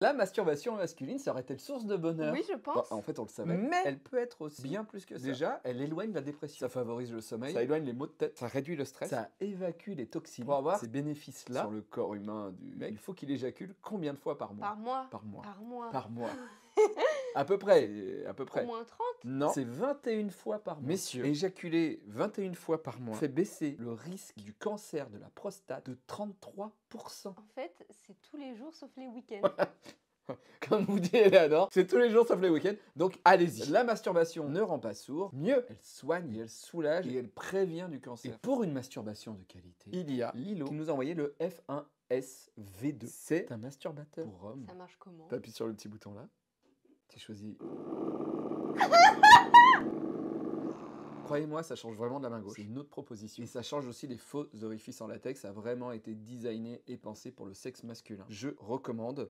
La masturbation masculine, serait aurait été source de bonheur. Oui, je bah, pense. en fait, on le savait. Mais elle peut être aussi bien plus que ça. Déjà, elle éloigne la dépression. Ça favorise le sommeil. Ça éloigne les maux de tête. Ça réduit le stress. Ça évacue les toxines. Pour avoir ces bénéfices-là sur le corps humain du mec, il faut qu'il éjacule combien de fois par mois Par mois. Par mois. Par mois. Par mois. à peu près, euh, à peu près. Au moins 30. Non. C'est 21 fois par mois. Messieurs, éjaculer 21 fois par mois fait baisser le risque du cancer de la prostate de 33%. En fait, c'est tous les jours sauf les week-ends. Comme vous dit Eleanor, c'est tous les jours sauf les week-ends, donc allez-y. La masturbation ne rend pas sourd, mieux, elle soigne elle soulage et elle prévient du cancer. Et pour une masturbation de qualité, il y a Lilo qui nous a envoyé le F1SV2. C'est un masturbateur pour Rome. Ça marche comment T'appuies sur le petit bouton là, tu choisis. et moi ça change vraiment de la main gauche. C'est une autre proposition. Et ça change aussi les faux orifices en latex. Ça a vraiment été designé et pensé pour le sexe masculin. Je recommande.